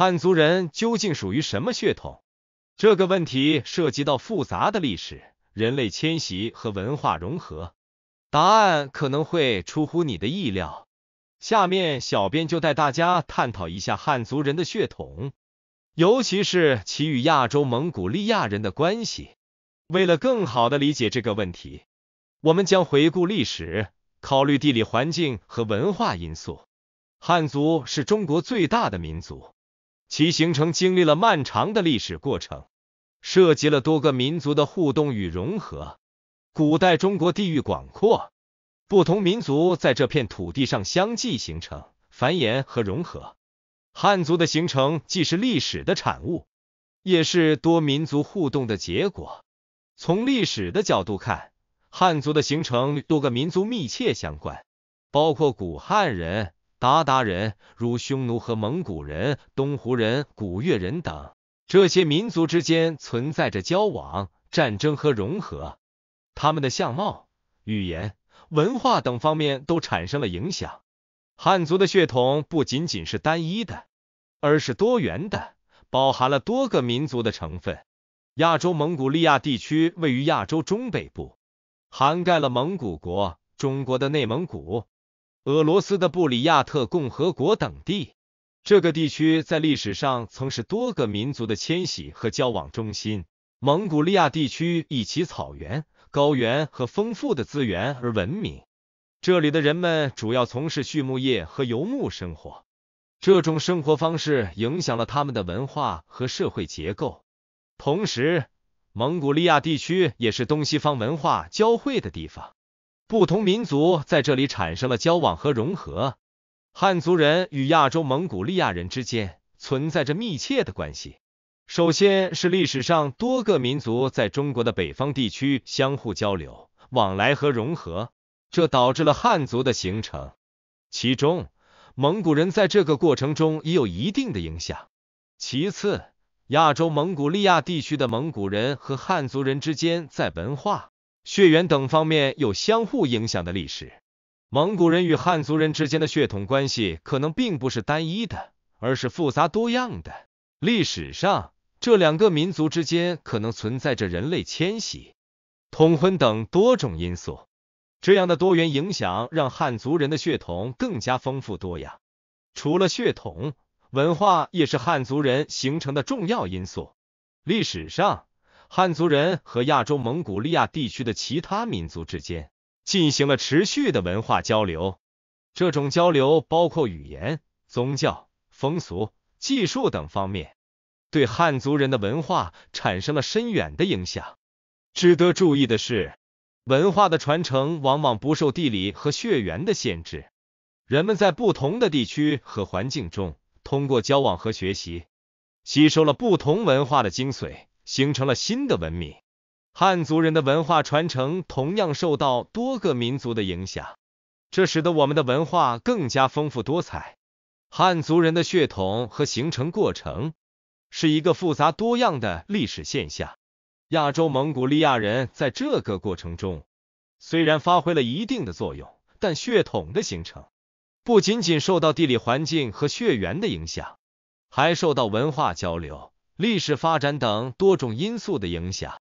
汉族人究竟属于什么血统？这个问题涉及到复杂的历史、人类迁徙和文化融合，答案可能会出乎你的意料。下面，小编就带大家探讨一下汉族人的血统，尤其是其与亚洲蒙古利亚人的关系。为了更好的理解这个问题，我们将回顾历史，考虑地理环境和文化因素。汉族是中国最大的民族。其形成经历了漫长的历史过程，涉及了多个民族的互动与融合。古代中国地域广阔，不同民族在这片土地上相继形成、繁衍和融合。汉族的形成既是历史的产物，也是多民族互动的结果。从历史的角度看，汉族的形成与多个民族密切相关，包括古汉人。鞑靼人如匈奴和蒙古人、东胡人、古越人等，这些民族之间存在着交往、战争和融合，他们的相貌、语言、文化等方面都产生了影响。汉族的血统不仅仅是单一的，而是多元的，包含了多个民族的成分。亚洲蒙古利亚地区位于亚洲中北部，涵盖了蒙古国、中国的内蒙古。俄罗斯的布里亚特共和国等地，这个地区在历史上曾是多个民族的迁徙和交往中心。蒙古利亚地区以其草原、高原和丰富的资源而闻名。这里的人们主要从事畜牧业和游牧生活，这种生活方式影响了他们的文化和社会结构。同时，蒙古利亚地区也是东西方文化交汇的地方。不同民族在这里产生了交往和融合，汉族人与亚洲蒙古利亚人之间存在着密切的关系。首先是历史上多个民族在中国的北方地区相互交流、往来和融合，这导致了汉族的形成。其中，蒙古人在这个过程中也有一定的影响。其次，亚洲蒙古利亚地区的蒙古人和汉族人之间在文化。血缘等方面有相互影响的历史，蒙古人与汉族人之间的血统关系可能并不是单一的，而是复杂多样的。历史上，这两个民族之间可能存在着人类迁徙、通婚等多种因素。这样的多元影响让汉族人的血统更加丰富多样。除了血统，文化也是汉族人形成的重要因素。历史上。汉族人和亚洲蒙古利亚地区的其他民族之间进行了持续的文化交流，这种交流包括语言、宗教、风俗、技术等方面，对汉族人的文化产生了深远的影响。值得注意的是，文化的传承往往不受地理和血缘的限制，人们在不同的地区和环境中，通过交往和学习，吸收了不同文化的精髓。形成了新的文明。汉族人的文化传承同样受到多个民族的影响，这使得我们的文化更加丰富多彩。汉族人的血统和形成过程是一个复杂多样的历史现象。亚洲蒙古利亚人在这个过程中虽然发挥了一定的作用，但血统的形成不仅仅受到地理环境和血缘的影响，还受到文化交流。历史发展等多种因素的影响。